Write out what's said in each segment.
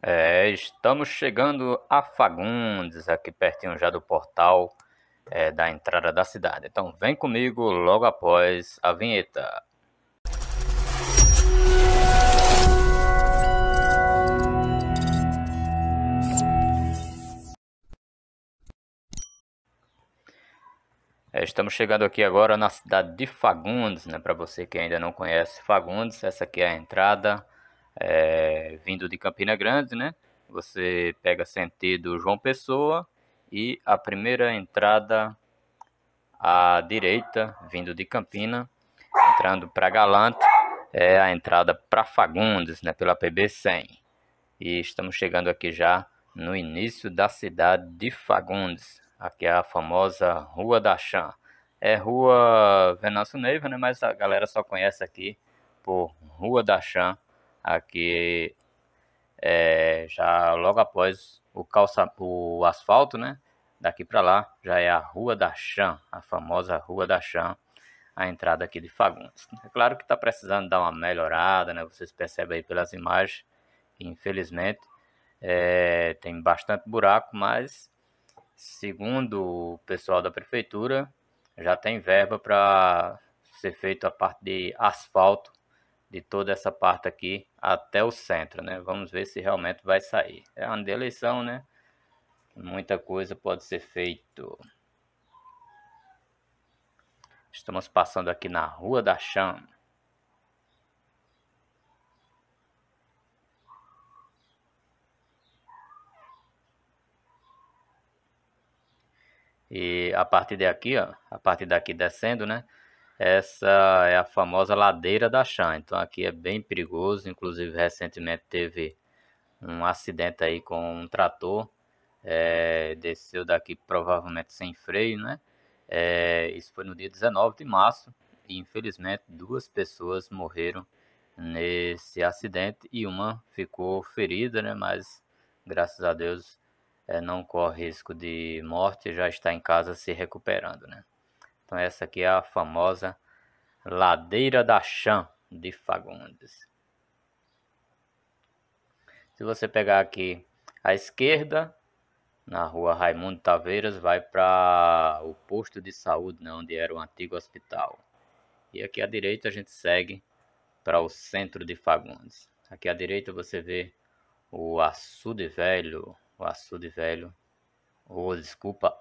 É, estamos chegando a Fagundes, aqui pertinho já do portal é, da entrada da cidade. Então vem comigo logo após a vinheta. É, estamos chegando aqui agora na cidade de Fagundes, né? Para você que ainda não conhece Fagundes, essa aqui é a entrada é, vindo de Campina Grande, né? Você pega sentido João Pessoa e a primeira entrada à direita, vindo de Campina, entrando para Galante, é a entrada para Fagundes, né? Pela PB 100. E estamos chegando aqui já no início da cidade de Fagundes. Aqui é a famosa Rua da Chã. É Rua Venâncio Neiva, né? Mas a galera só conhece aqui por Rua da Chã aqui é, já logo após o, calça, o asfalto, né? Daqui para lá já é a Rua da Chã, a famosa Rua da Chã, a entrada aqui de Fagundes. É claro que está precisando dar uma melhorada, né? Vocês percebem aí pelas imagens que infelizmente é, tem bastante buraco, mas segundo o pessoal da prefeitura, já tem verba para ser feito a parte de asfalto de toda essa parte aqui até o centro, né? Vamos ver se realmente vai sair. É uma deleição, eleição, né? Muita coisa pode ser feito. Estamos passando aqui na Rua da Cham E a partir daqui, ó, a partir daqui descendo, né? Essa é a famosa ladeira da chã. Então aqui é bem perigoso. Inclusive recentemente teve um acidente aí com um trator. É, desceu daqui provavelmente sem freio, né? É, isso foi no dia 19 de março e infelizmente duas pessoas morreram nesse acidente e uma ficou ferida, né? Mas graças a Deus é, não corre risco de morte, já está em casa se recuperando, né? Então essa aqui é a famosa Ladeira da Chã de Fagundes. Se você pegar aqui à esquerda, na rua Raimundo Taveiras, vai para o posto de saúde, né, onde era o antigo hospital. E aqui à direita a gente segue para o centro de Fagundes. Aqui à direita você vê o açude velho, o açude velho ou desculpa,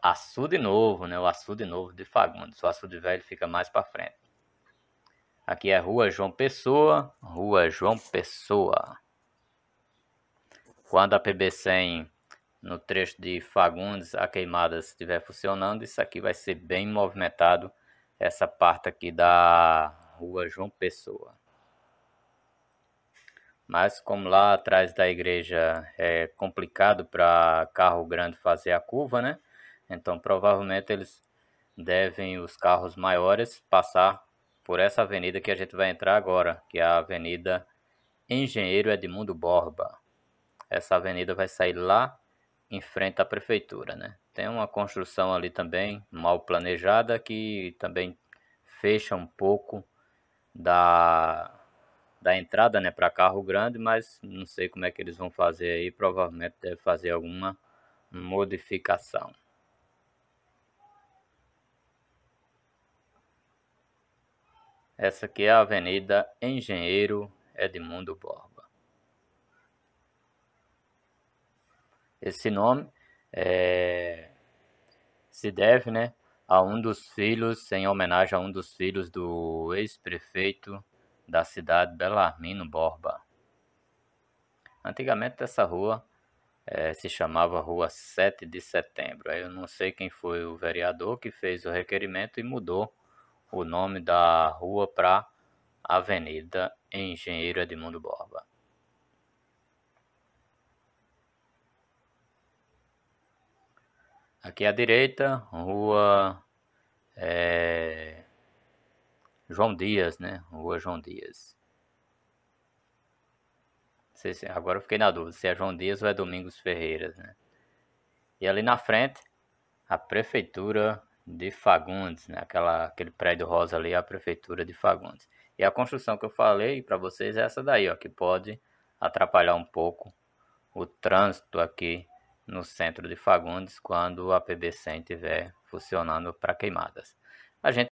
de novo, né? O de novo de Fagundes. O de velho fica mais para frente. Aqui é Rua João Pessoa, Rua João Pessoa. Quando a PB100 no trecho de Fagundes, a queimada estiver funcionando, isso aqui vai ser bem movimentado, essa parte aqui da Rua João Pessoa. Mas como lá atrás da igreja é complicado para carro grande fazer a curva, né? Então provavelmente eles devem os carros maiores passar por essa avenida que a gente vai entrar agora, que é a Avenida Engenheiro Edmundo Borba. Essa avenida vai sair lá em frente à prefeitura, né? Tem uma construção ali também mal planejada que também fecha um pouco da da entrada, né, para carro grande, mas não sei como é que eles vão fazer aí, provavelmente deve fazer alguma modificação. Essa aqui é a Avenida Engenheiro Edmundo Borba. Esse nome é, se deve né, a um dos filhos, em homenagem a um dos filhos do ex-prefeito da cidade Belarmino Borba. Antigamente essa rua é, se chamava Rua 7 de Setembro. Eu não sei quem foi o vereador que fez o requerimento e mudou o nome da rua para Avenida Engenheiro Edmundo Borba. Aqui à direita, Rua é, João Dias, né? Rua João Dias. Se, agora eu fiquei na dúvida se é João Dias ou é Domingos Ferreira, né? E ali na frente, a prefeitura de Fagundes, né? Aquela, aquele prédio rosa ali, a prefeitura de Fagundes. E a construção que eu falei para vocês é essa daí, ó, que pode atrapalhar um pouco o trânsito aqui no centro de Fagundes quando a PB100 estiver funcionando para queimadas. A gente